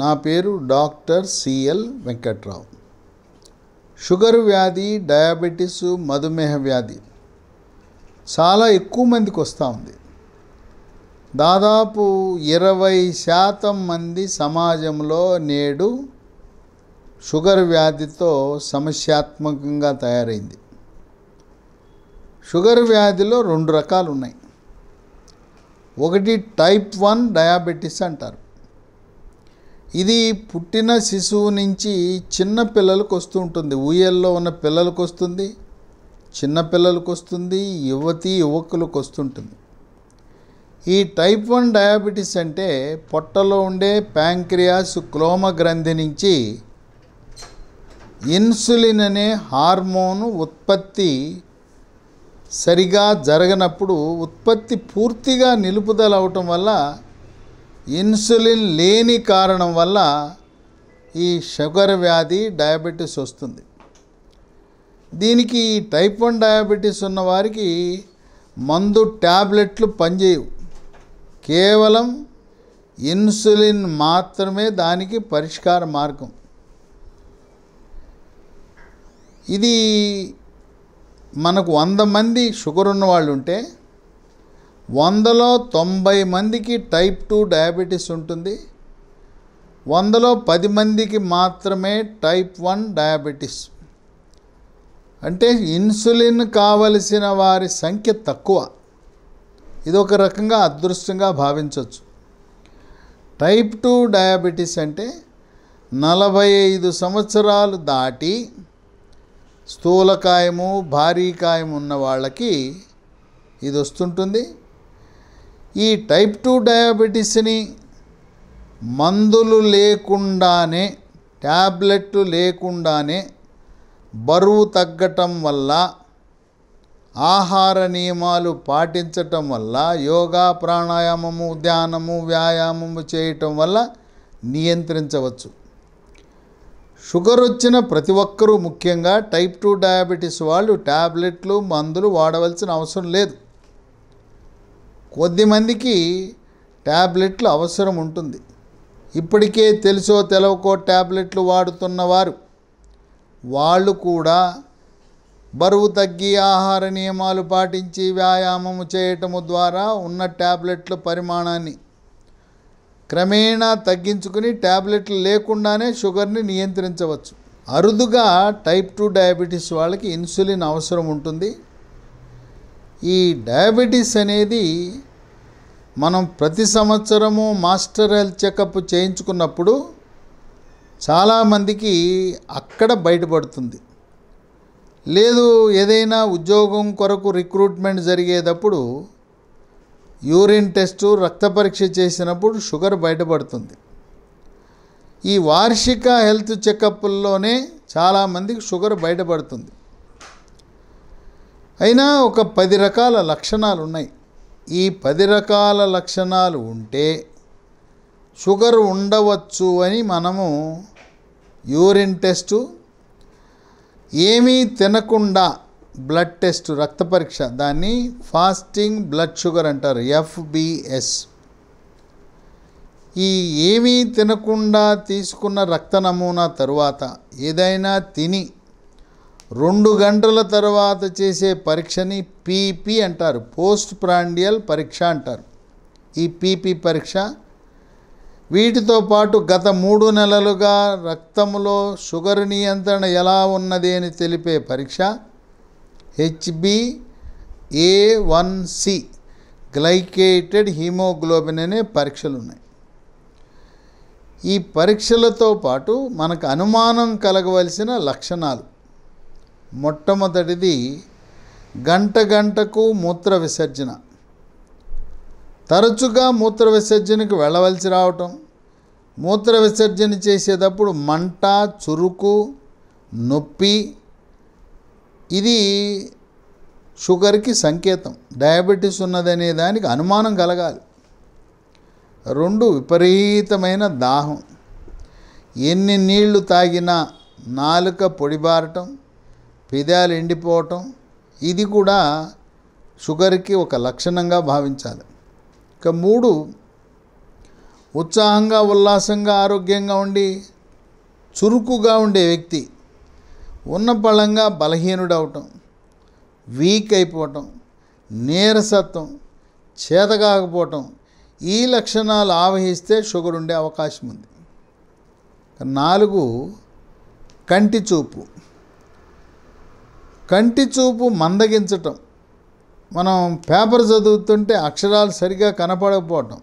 నా పేరు doctor C L Venkatrao sugar వ్యాధి డయాబెటీస్ మధుమేహ వ్యాధి చాలా ఎక్కువ మందికి వస్తూ ఉంది దాదాపు ఇరవై శాతం మంది సమాజంలో నేడు షుగర్ వ్యాధితో సమస్యాత్మకంగా తయారైంది షుగర్ వ్యాధిలో రెండు రకాలు ఉన్నాయి ఒకటి టైప్ వన్ డయాబెటీస్ అంటారు ఇది పుట్టిన శిశువు నుంచి చిన్న పిల్లలకు వస్తూ ఉంటుంది ఊయల్లో ఉన్న పిల్లలకు వస్తుంది చిన్న పిల్లలకు వస్తుంది యువతి యువకులకు వస్తుంటుంది ఈ టైప్ వన్ డయాబెటీస్ అంటే పొట్టలో ఉండే ప్యాంక్రియాస్ క్లోమ గ్రంథి నుంచి ఇన్సులిన్ అనే హార్మోన్ ఉత్పత్తి సరిగా జరగనప్పుడు ఉత్పత్తి పూర్తిగా నిలుపుదల అవటం వల్ల ఇన్సులిన్ లేని కారణం వల్ల ఈ షుగర్ వ్యాధి డయాబెటీస్ వస్తుంది దీనికి టైప్ వన్ డయాబెటీస్ ఉన్నవారికి మందు ట్యాబ్లెట్లు పనిచేయవు కేవలం ఇన్సులిన్ మాత్రమే దానికి పరిష్కార మార్గం ఇది మనకు వంద మంది షుగర్ ఉన్న వాళ్ళు ఉంటే వందలో తొంభై మందికి టైప్ టూ డయాబెటీస్ ఉంటుంది వందలో పది మందికి మాత్రమే టైప్ వన్ డయాబెటీస్ అంటే ఇన్సులిన్ కావలసిన వారి సంఖ్య తక్కువ ఇది ఒక రకంగా అదృష్టంగా భావించవచ్చు టైప్ టూ డయాబెటీస్ అంటే నలభై ఐదు సంవత్సరాలు దాటి స్థూలకాయము కాయం ఉన్న వాళ్ళకి ఇది వస్తుంటుంది ఈ టైప్ టూ డయాబెటీస్ని మందులు లేకుండానే ట్యాబ్లెట్ లేకుండానే బరువు తగ్గటం వల్ల ఆహార నియమాలు పాటించటం వల్ల యోగా ప్రాణాయామము ధ్యానము వ్యాయామము చేయటం వల్ల నియంత్రించవచ్చు షుగర్ వచ్చిన ప్రతి ఒక్కరూ ముఖ్యంగా టైప్ టూ డయాబెటీస్ వాళ్ళు ట్యాబ్లెట్లు మందులు వాడవలసిన అవసరం లేదు కొద్దిమందికి ట్యాబ్లెట్లు అవసరం ఉంటుంది ఇప్పటికే తెలుసో తెలవకో ట్యాబ్లెట్లు వాడుతున్నవారు వాళ్ళు కూడా బరువు తగ్గి ఆహార నియమాలు పాటించి వ్యాయామము చేయటము ద్వారా ఉన్న ట్యాబ్లెట్ల పరిమాణాన్ని క్రమేణా తగ్గించుకుని ట్యాబ్లెట్లు లేకుండానే షుగర్ని నియంత్రించవచ్చు అరుదుగా టైప్ టూ డయాబెటీస్ వాళ్ళకి ఇన్సులిన్ అవసరం ఉంటుంది ఈ డయాబెటీస్ అనేది మనం ప్రతి సంవత్సరము మాస్టర్ హెల్త్ చెకప్ చేయించుకున్నప్పుడు చాలామందికి అక్కడ బయటపడుతుంది లేదు ఏదైనా ఉద్యోగం కొరకు రిక్రూట్మెంట్ జరిగేటప్పుడు యూరిన్ టెస్టు రక్త పరీక్ష చేసినప్పుడు షుగర్ బయటపడుతుంది ఈ వార్షిక హెల్త్ చెకప్ల్లోనే చాలామందికి షుగర్ బయటపడుతుంది అయినా ఒక పది రకాల లక్షణాలు ఉన్నాయి ఈ పది రకాల లక్షణాలు ఉంటే షుగర్ ఉండవచ్చు అని మనము యూరిన్ టెస్టు ఏమీ తినకుండా బ్లడ్ టెస్ట్ రక్త పరీక్ష దాన్ని ఫాస్టింగ్ బ్లడ్ షుగర్ అంటారు ఎఫ్బిఎస్ ఈ ఏమీ తినకుండా తీసుకున్న రక్త నమూనా తరువాత ఏదైనా తిని రెండు గంటల తర్వాత చేసే పరీక్షని పీపీ అంటారు పోస్ట్ ప్రాండియల్ పరీక్ష అంటారు ఈ పీపీ పరీక్ష వీటితో పాటు గత మూడు నెలలుగా రక్తంలో షుగర్ నియంత్రణ ఎలా ఉన్నది అని తెలిపే పరీక్ష HB A one C glycated haemoglobin అనే పరీక్షలు ఉన్నాయి ఈ పరీక్షలతో పాటు మనకు అనుమానం కలగవలసిన లక్షణాలు మొట్టమొదటిది గంట గంటకు మూత్ర విసర్జన తరచుగా మూత్ర విసర్జనకు వెళ్ళవలసి రావటం మూత్ర విసర్జన చేసేటప్పుడు మంట చురుకు నొప్పి ఇది షుగర్కి సంకేతం డయాబెటీస్ ఉన్నదనే దానికి అనుమానం కలగాలి రెండు విపరీతమైన దాహం ఎన్ని నీళ్లు తాగినా నాలుక పొడిబారటం పెదాలు ఎండిపోవటం ఇది కూడా షుగర్కి ఒక లక్షణంగా భావించాలి ఇక మూడు ఉత్సాహంగా ఉల్లాసంగా ఆరోగ్యంగా ఉండి చురుకుగా ఉండే వ్యక్తి ఉన్న బలంగా బలహీనుడవటం వీక్ అయిపోవటం నీరసత్వం చేతకాకపోవటం ఈ లక్షణాలు ఆవహిస్తే షుగర్ ఉండే అవకాశం ఉంది నాలుగు కంటి చూపు కంటి చూపు మందగించటం మనం పేపర్ చదువుతుంటే అక్షరాలు సరిగా కనపడకపోవటం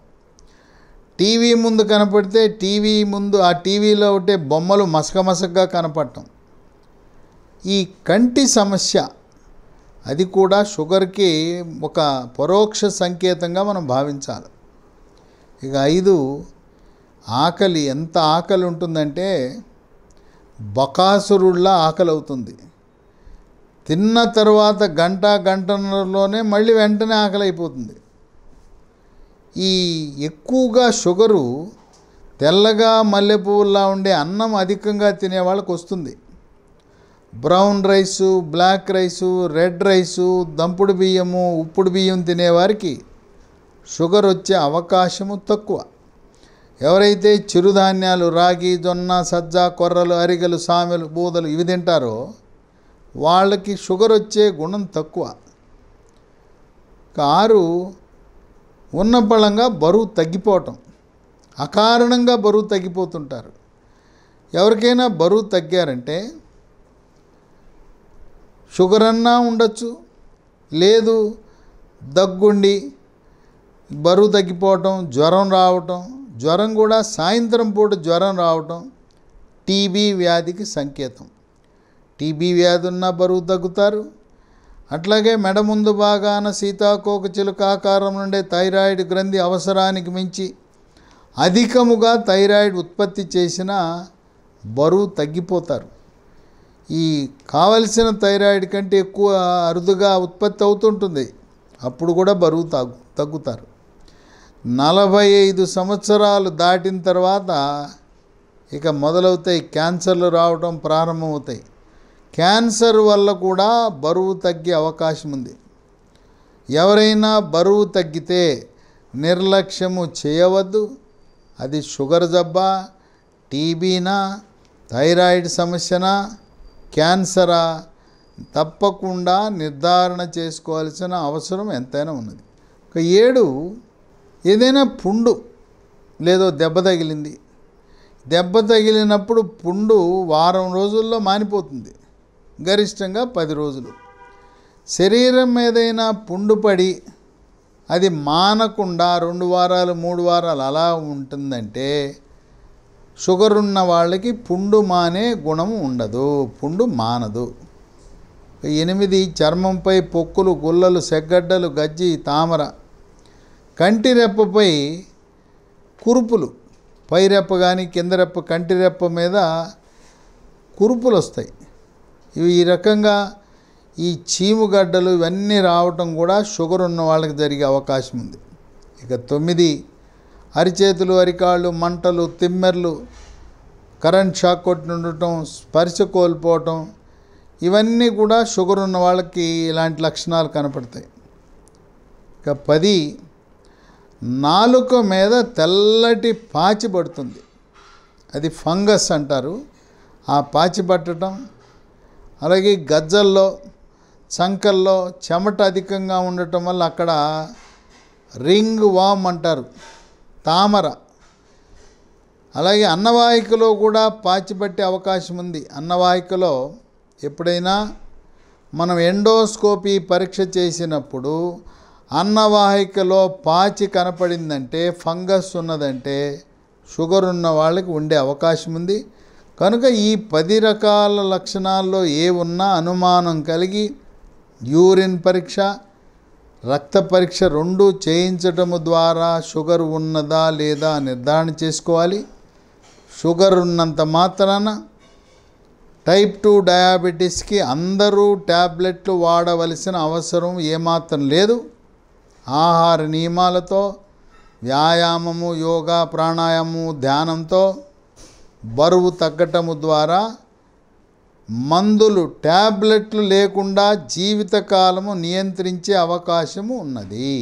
టీవీ ముందు కనపడితే టీవీ ముందు ఆ టీవీలో ఉంటే బొమ్మలు మసకమసకగా కనపడటం ఈ కంటి సమస్య అది కూడా షుగర్కి ఒక పరోక్ష సంకేతంగా మనం భావించాలి ఇక ఐదు ఆకలి ఎంత ఆకలి ఉంటుందంటే బకాసురుళ్ళ ఆకలి అవుతుంది తిన్న తర్వాత గంట గంటన్నరలోనే మళ్ళీ వెంటనే ఆకలి అయిపోతుంది ఈ ఎక్కువగా షుగరు తెల్లగా మల్లెపువ్వులా ఉండే అన్నం అధికంగా తినే వాళ్ళకు వస్తుంది brown rice black rice red rice దంపుడు బియ్యము ఉప్పుడు బియ్యం తినేవారికి షుగర్ వచ్చే అవకాశము తక్కువ ఎవరైతే చిరుధాన్యాలు రాగి జొన్న సజ్జ కొర్రలు అరిగలు సామెలు బూదలు ఇవి తింటారో వాళ్ళకి షుగర్ వచ్చే గుణం తక్కువ కారు ఉన్న బలంగా బరువు తగ్గిపోవటం అకారణంగా బరువు తగ్గిపోతుంటారు ఎవరికైనా బరువు తగ్గారంటే షుగర్ అన్నా ఉండొచ్చు లేదు దగ్గుండి బరువు తగ్గిపోవటం జ్వరం రావటం జ్వరం కూడా సాయంత్రం పూట జ్వరం రావటం టీబీ వ్యాధికి సంకేతం టీబీ వ్యాధి ఉన్న బరువు తగ్గుతారు అట్లాగే మెడ ముందు భాగాన సీతాకోక చిలుక ఆకారం నుండే థైరాయిడ్ గ్రంథి అవసరానికి మించి అధికముగా థైరాయిడ్ ఉత్పత్తి చేసిన బరువు తగ్గిపోతారు ఈ కావలసిన థైరాయిడ్ కంటే ఎక్కువ అరుదుగా ఉత్పత్తి అవుతుంటుంది అప్పుడు కూడా బరువు తగ్గు తగ్గుతారు నలభై ఐదు సంవత్సరాలు దాటిన తర్వాత ఇక మొదలవుతాయి క్యాన్సర్లు రావడం ప్రారంభమవుతాయి క్యాన్సర్ వల్ల కూడా బరువు తగ్గే అవకాశం ఉంది ఎవరైనా బరువు తగ్గితే నిర్లక్ష్యము చేయవద్దు అది షుగర్ జబ్బా టీబీనా థైరాయిడ్ సమస్యనా క్యాన్సరా తప్పకుండా నిర్ధారణ చేసుకోవాల్సిన అవసరం ఎంతైనా ఉన్నది ఒక ఏడు ఏదైనా పుండు లేదో దెబ్బ తగిలింది దెబ్బ తగిలినప్పుడు పుండు వారం రోజుల్లో మానిపోతుంది గరిష్టంగా పది రోజులు శరీరం ఏదైనా పుండుపడి అది మానకుండా రెండు వారాలు మూడు వారాలు అలా ఉంటుందంటే షుగర్ ఉన్న వాళ్ళకి పుండు మానే గుణం ఉండదు పుండు మానదు ఎనిమిది చర్మంపై పొక్కులు గుల్లలు సెగ్గడ్డలు గజ్జి తామర కంటిరెప్పపై కురుపులు పైరెప్ప కానీ కింద రెప్ప కంటి రెప్ప మీద కురుపులు వస్తాయి ఇవి ఈ రకంగా ఈ చీముగడ్డలు ఇవన్నీ రావటం కూడా షుగర్ ఉన్న వాళ్ళకి జరిగే అవకాశం ఉంది ఇక తొమ్మిది అరిచేతులు అరికాళ్ళు మంటలు తిమ్మెర్లు కరెంట్ షాక్ కొట్టి ఉండటం స్పర్శ కోల్పోవటం ఇవన్నీ కూడా షుగర్ ఉన్న వాళ్ళకి ఇలాంటి లక్షణాలు కనపడతాయి ఇక పది నాలుక మీద తెల్లటి పాచి పడుతుంది అది ఫంగస్ అంటారు ఆ పాచి పట్టడం అలాగే గజ్జల్లో చంకల్లో చెమట అధికంగా ఉండటం వల్ల అక్కడ రింగ్ వామ్ అంటారు తామర అలాగే అన్నవాహికలో కూడా పాచిపట్టే అవకాశం ఉంది అన్నవాహికలో ఎప్పుడైనా మనం ఎండోస్కోపీ పరీక్ష చేసినప్పుడు అన్నవాహికలో పాచి కనపడిందంటే ఫంగస్ ఉన్నదంటే షుగర్ ఉన్న వాళ్ళకి ఉండే అవకాశం ఉంది కనుక ఈ పది రకాల లక్షణాల్లో ఏ ఉన్నా అనుమానం కలిగి యూరిన్ పరీక్ష రక్త పరీక్ష రెండు చేయించటము ద్వారా షుగర్ ఉన్నదా లేదా నిర్ధారణ చేసుకోవాలి షుగర్ ఉన్నంత మాత్రాన టైప్ టూ డయాబెటీస్కి అందరూ ట్యాబ్లెట్లు వాడవలసిన అవసరం ఏమాత్రం లేదు ఆహార నియమాలతో వ్యాయామము యోగా ప్రాణాయామము ధ్యానంతో బరువు తగ్గటము ద్వారా మందులు ట్యాబ్లెట్లు లేకుండా జీవితకాలము నియంత్రించే అవకాశము ఉన్నది